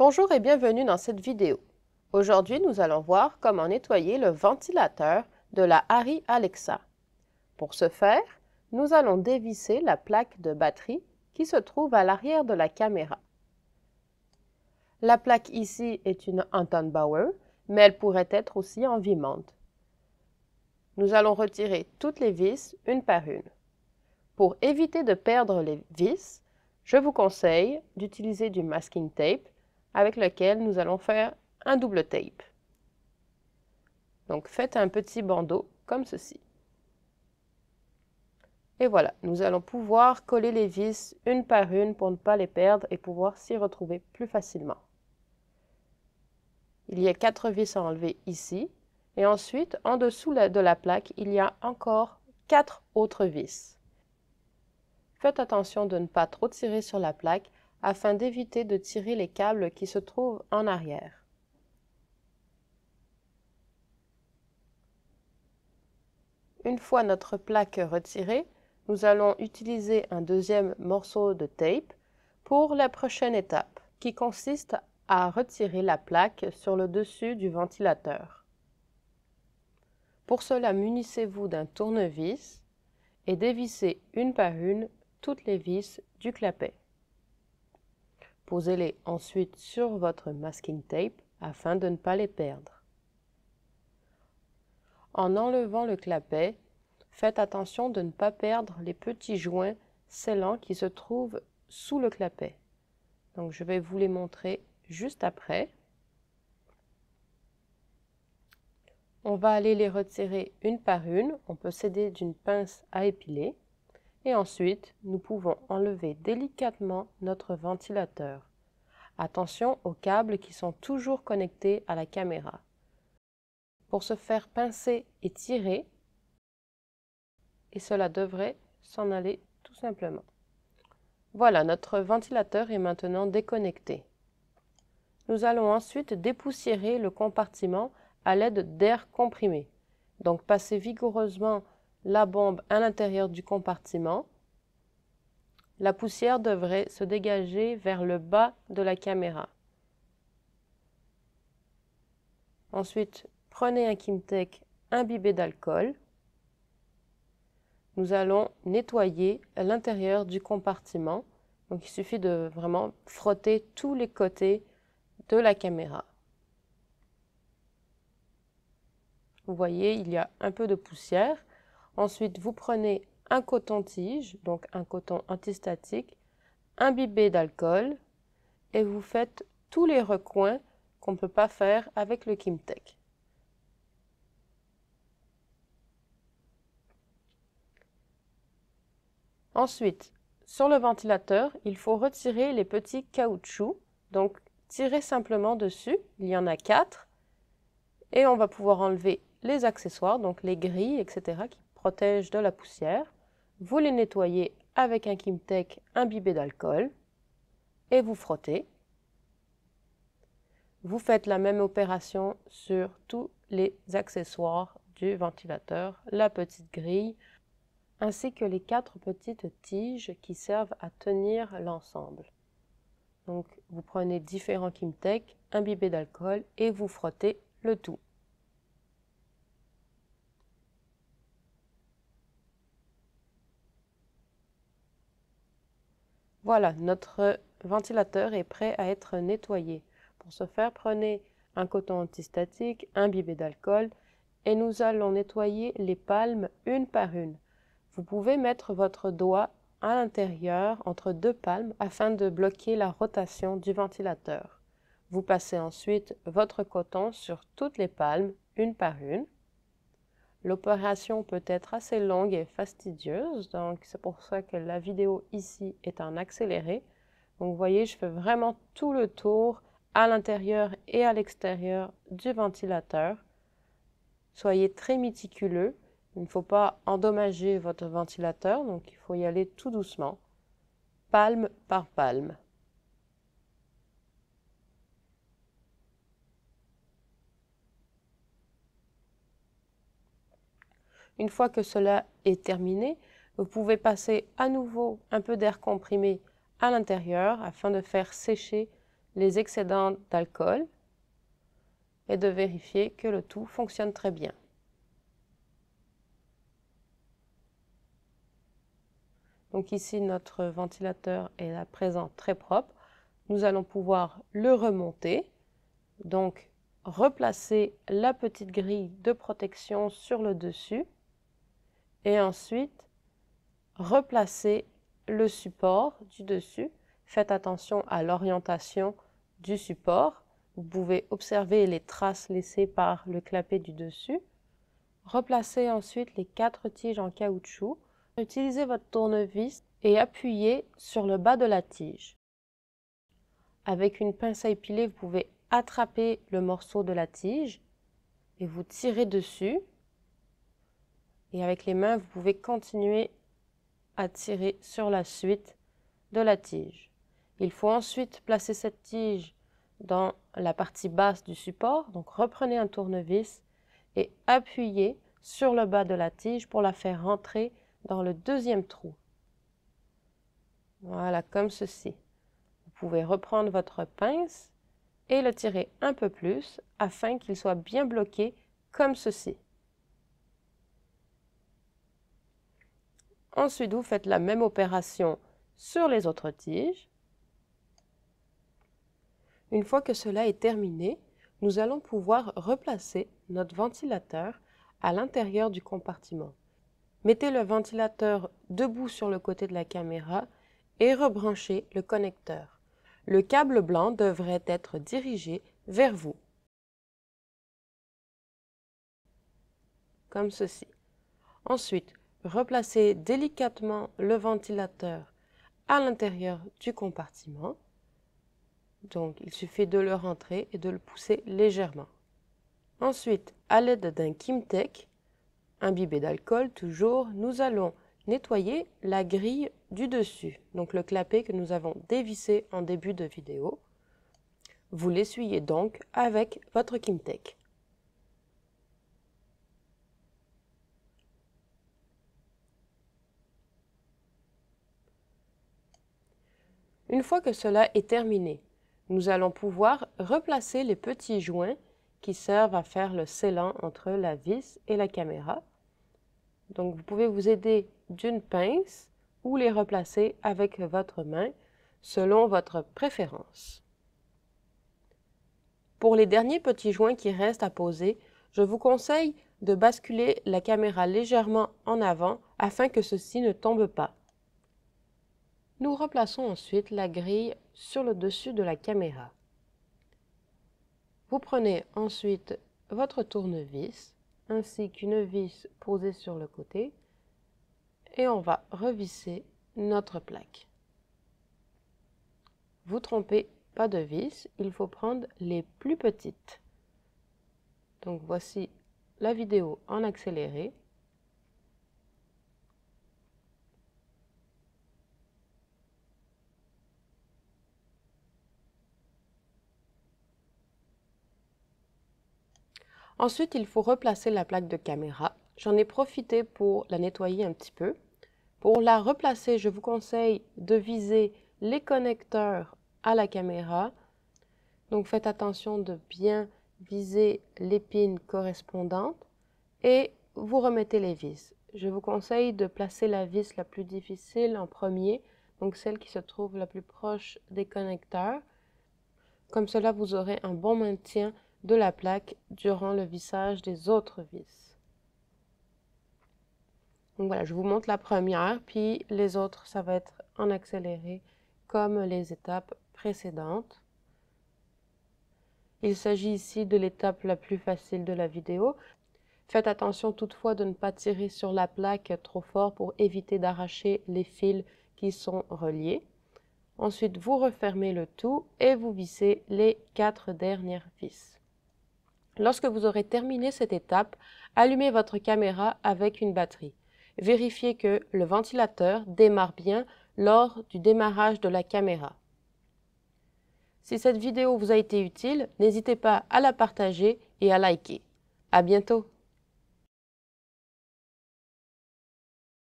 Bonjour et bienvenue dans cette vidéo. Aujourd'hui, nous allons voir comment nettoyer le ventilateur de la Harry Alexa. Pour ce faire, nous allons dévisser la plaque de batterie qui se trouve à l'arrière de la caméra. La plaque ici est une Anton Bauer, mais elle pourrait être aussi en Vimante. Nous allons retirer toutes les vis une par une. Pour éviter de perdre les vis, je vous conseille d'utiliser du masking tape avec lequel nous allons faire un double tape. Donc faites un petit bandeau comme ceci. Et voilà, nous allons pouvoir coller les vis une par une pour ne pas les perdre et pouvoir s'y retrouver plus facilement. Il y a quatre vis à enlever ici. Et ensuite, en dessous de la plaque, il y a encore quatre autres vis. Faites attention de ne pas trop tirer sur la plaque afin d'éviter de tirer les câbles qui se trouvent en arrière. Une fois notre plaque retirée, nous allons utiliser un deuxième morceau de tape pour la prochaine étape, qui consiste à retirer la plaque sur le dessus du ventilateur. Pour cela, munissez-vous d'un tournevis et dévissez une par une toutes les vis du clapet. Posez-les ensuite sur votre masking tape afin de ne pas les perdre. En enlevant le clapet, faites attention de ne pas perdre les petits joints scellants qui se trouvent sous le clapet. Donc je vais vous les montrer juste après. On va aller les retirer une par une. On peut s'aider d'une pince à épiler. Et ensuite, nous pouvons enlever délicatement notre ventilateur. Attention aux câbles qui sont toujours connectés à la caméra. Pour se faire pincer et tirer, et cela devrait s'en aller tout simplement. Voilà, notre ventilateur est maintenant déconnecté. Nous allons ensuite dépoussiérer le compartiment à l'aide d'air comprimé. Donc passez vigoureusement la bombe à l'intérieur du compartiment. La poussière devrait se dégager vers le bas de la caméra. Ensuite, prenez un Kimtech imbibé d'alcool. Nous allons nettoyer l'intérieur du compartiment. Donc il suffit de vraiment frotter tous les côtés de la caméra. Vous voyez, il y a un peu de poussière. Ensuite, vous prenez un coton-tige, donc un coton antistatique, imbibé d'alcool, et vous faites tous les recoins qu'on ne peut pas faire avec le Kimtech. Ensuite, sur le ventilateur, il faut retirer les petits caoutchoucs, donc tirez simplement dessus, il y en a quatre, et on va pouvoir enlever les accessoires, donc les grilles, etc., protège de la poussière. Vous les nettoyez avec un Kimtech imbibé d'alcool et vous frottez. Vous faites la même opération sur tous les accessoires du ventilateur, la petite grille, ainsi que les quatre petites tiges qui servent à tenir l'ensemble. Donc vous prenez différents Kimtech imbibés d'alcool et vous frottez le tout. Voilà, notre ventilateur est prêt à être nettoyé. Pour ce faire, prenez un coton antistatique imbibé d'alcool et nous allons nettoyer les palmes une par une. Vous pouvez mettre votre doigt à l'intérieur entre deux palmes afin de bloquer la rotation du ventilateur. Vous passez ensuite votre coton sur toutes les palmes une par une. L'opération peut être assez longue et fastidieuse, donc c'est pour ça que la vidéo ici est en accéléré. Donc vous voyez, je fais vraiment tout le tour à l'intérieur et à l'extérieur du ventilateur. Soyez très méticuleux, il ne faut pas endommager votre ventilateur, donc il faut y aller tout doucement, palme par palme. Une fois que cela est terminé, vous pouvez passer à nouveau un peu d'air comprimé à l'intérieur afin de faire sécher les excédents d'alcool et de vérifier que le tout fonctionne très bien. Donc ici, notre ventilateur est à présent très propre. Nous allons pouvoir le remonter, donc replacer la petite grille de protection sur le dessus et ensuite replacer le support du dessus. Faites attention à l'orientation du support. Vous pouvez observer les traces laissées par le clapet du dessus. Replacez ensuite les quatre tiges en caoutchouc. Utilisez votre tournevis et appuyez sur le bas de la tige. Avec une pince à épiler, vous pouvez attraper le morceau de la tige et vous tirez dessus et avec les mains, vous pouvez continuer à tirer sur la suite de la tige. Il faut ensuite placer cette tige dans la partie basse du support. Donc reprenez un tournevis et appuyez sur le bas de la tige pour la faire rentrer dans le deuxième trou. Voilà, comme ceci. Vous pouvez reprendre votre pince et le tirer un peu plus afin qu'il soit bien bloqué comme ceci. Ensuite, vous faites la même opération sur les autres tiges. Une fois que cela est terminé, nous allons pouvoir replacer notre ventilateur à l'intérieur du compartiment. Mettez le ventilateur debout sur le côté de la caméra et rebranchez le connecteur. Le câble blanc devrait être dirigé vers vous. Comme ceci. Ensuite, replacez délicatement le ventilateur à l'intérieur du compartiment. Donc il suffit de le rentrer et de le pousser légèrement. Ensuite, à l'aide d'un Kimtech, imbibé d'alcool toujours, nous allons nettoyer la grille du dessus, donc le clapet que nous avons dévissé en début de vidéo. Vous l'essuyez donc avec votre Kimtech. Une fois que cela est terminé, nous allons pouvoir replacer les petits joints qui servent à faire le scellant entre la vis et la caméra. Donc vous pouvez vous aider d'une pince ou les replacer avec votre main selon votre préférence. Pour les derniers petits joints qui restent à poser, je vous conseille de basculer la caméra légèrement en avant afin que ceci ne tombe pas. Nous replaçons ensuite la grille sur le dessus de la caméra. Vous prenez ensuite votre tournevis ainsi qu'une vis posée sur le côté et on va revisser notre plaque. Vous trompez pas de vis, il faut prendre les plus petites. Donc voici la vidéo en accéléré. Ensuite, il faut replacer la plaque de caméra. J'en ai profité pour la nettoyer un petit peu. Pour la replacer, je vous conseille de viser les connecteurs à la caméra. Donc faites attention de bien viser l'épine correspondante et vous remettez les vis. Je vous conseille de placer la vis la plus difficile en premier, donc celle qui se trouve la plus proche des connecteurs. Comme cela, vous aurez un bon maintien de la plaque durant le vissage des autres vis. voilà, je vous montre la première, puis les autres, ça va être en accéléré comme les étapes précédentes. Il s'agit ici de l'étape la plus facile de la vidéo. Faites attention toutefois de ne pas tirer sur la plaque trop fort pour éviter d'arracher les fils qui sont reliés. Ensuite, vous refermez le tout et vous vissez les quatre dernières vis. Lorsque vous aurez terminé cette étape, allumez votre caméra avec une batterie. Vérifiez que le ventilateur démarre bien lors du démarrage de la caméra. Si cette vidéo vous a été utile, n'hésitez pas à la partager et à liker. À bientôt